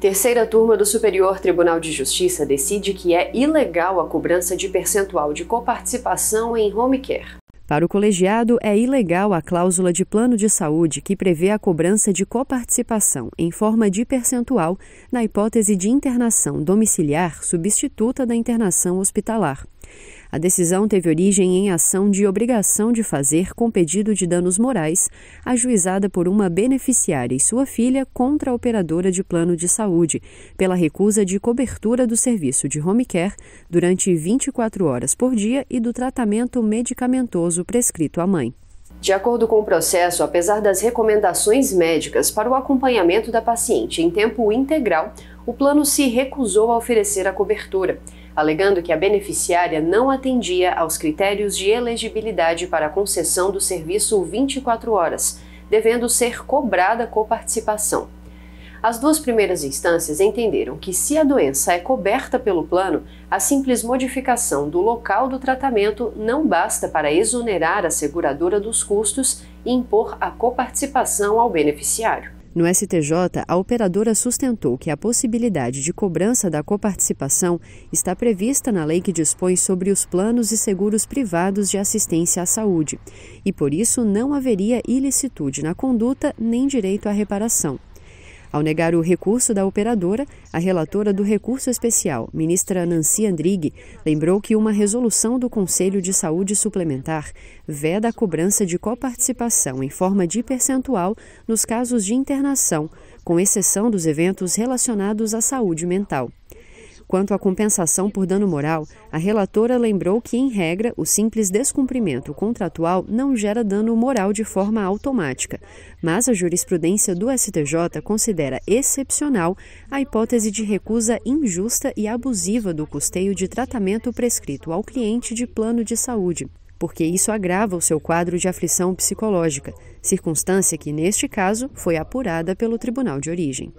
Terceira turma do Superior Tribunal de Justiça decide que é ilegal a cobrança de percentual de coparticipação em home care. Para o colegiado, é ilegal a cláusula de plano de saúde que prevê a cobrança de coparticipação em forma de percentual na hipótese de internação domiciliar substituta da internação hospitalar. A decisão teve origem em ação de obrigação de fazer com pedido de danos morais, ajuizada por uma beneficiária e sua filha contra a operadora de plano de saúde, pela recusa de cobertura do serviço de home care durante 24 horas por dia e do tratamento medicamentoso prescrito à mãe. De acordo com o processo, apesar das recomendações médicas para o acompanhamento da paciente em tempo integral, o plano se recusou a oferecer a cobertura alegando que a beneficiária não atendia aos critérios de elegibilidade para a concessão do serviço 24 horas, devendo ser cobrada coparticipação. As duas primeiras instâncias entenderam que, se a doença é coberta pelo plano, a simples modificação do local do tratamento não basta para exonerar a seguradora dos custos e impor a coparticipação ao beneficiário. No STJ, a operadora sustentou que a possibilidade de cobrança da coparticipação está prevista na lei que dispõe sobre os planos e seguros privados de assistência à saúde, e por isso não haveria ilicitude na conduta nem direito à reparação. Ao negar o recurso da operadora, a relatora do recurso especial, ministra Nancy Andrighi, lembrou que uma resolução do Conselho de Saúde Suplementar veda a cobrança de coparticipação em forma de percentual nos casos de internação, com exceção dos eventos relacionados à saúde mental. Quanto à compensação por dano moral, a relatora lembrou que, em regra, o simples descumprimento contratual não gera dano moral de forma automática, mas a jurisprudência do STJ considera excepcional a hipótese de recusa injusta e abusiva do custeio de tratamento prescrito ao cliente de plano de saúde, porque isso agrava o seu quadro de aflição psicológica, circunstância que, neste caso, foi apurada pelo tribunal de origem.